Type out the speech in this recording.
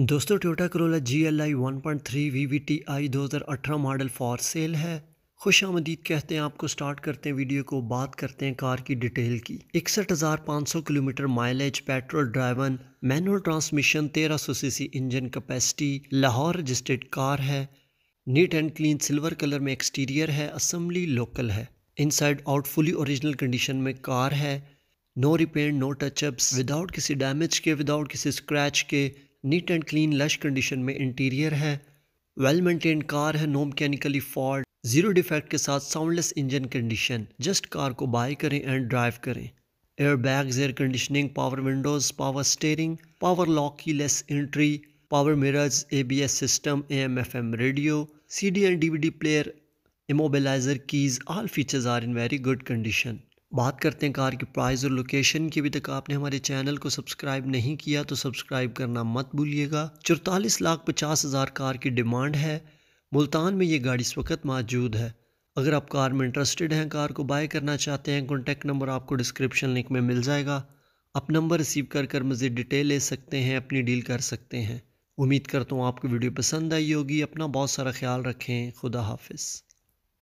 दोस्तों Toyota Corolla G L I one point three V V T I दो हज़ार अठारह मॉडल फॉर सेल है खुश आमदीद कहते हैं आपको स्टार्ट करते हैं वीडियो को बात करते हैं कार की डिटेल की इकसठ हज़ार पाँच सौ kilometre mileage petrol driven manual transmission तेरह सौ C C engine capacity Lahore registered car है neat and clean silver colour में एक्सटीरियर है असम्बली लोकल है inside out fully original condition में कार है no repair no touchups without किसी damage के विदाउट किसी स्क्रैच के neat and clean lush condition में इंटीरियर है वेल मेंटेन कार है no mechanically fault zero defect के साथ soundless engine condition just car को बाय करें एंड ड्राइव करें air bag air conditioning power windows power steering power lock keyless entry power mirrors ABS system AM FM radio CD and DVD player immobiliser keys all features are in very good condition बात करते हैं car की price और location की अभी तक आपने हमारे चैनल को सब्सक्राइब नहीं किया तो सब्सक्राइब करना मत भूलिएगा चौतालीस लाख पचास हज़ार कार की डिमांड है मुल्तान में ये गाड़ी इस वक्त मौजूद है अगर आप कार में इंटरेस्टेड हैं कार को बाय करना चाहते हैं कॉन्टैक्ट नंबर आपको डिस्क्रिप्शन लिंक में मिल जाएगा आप नंबर रिसीव कर कर मज़ीद डिटेल ले सकते हैं अपनी डील कर सकते हैं उम्मीद करता हूँ आपको वीडियो पसंद आई होगी अपना बहुत सारा ख्याल रखें खुदा हाफिज़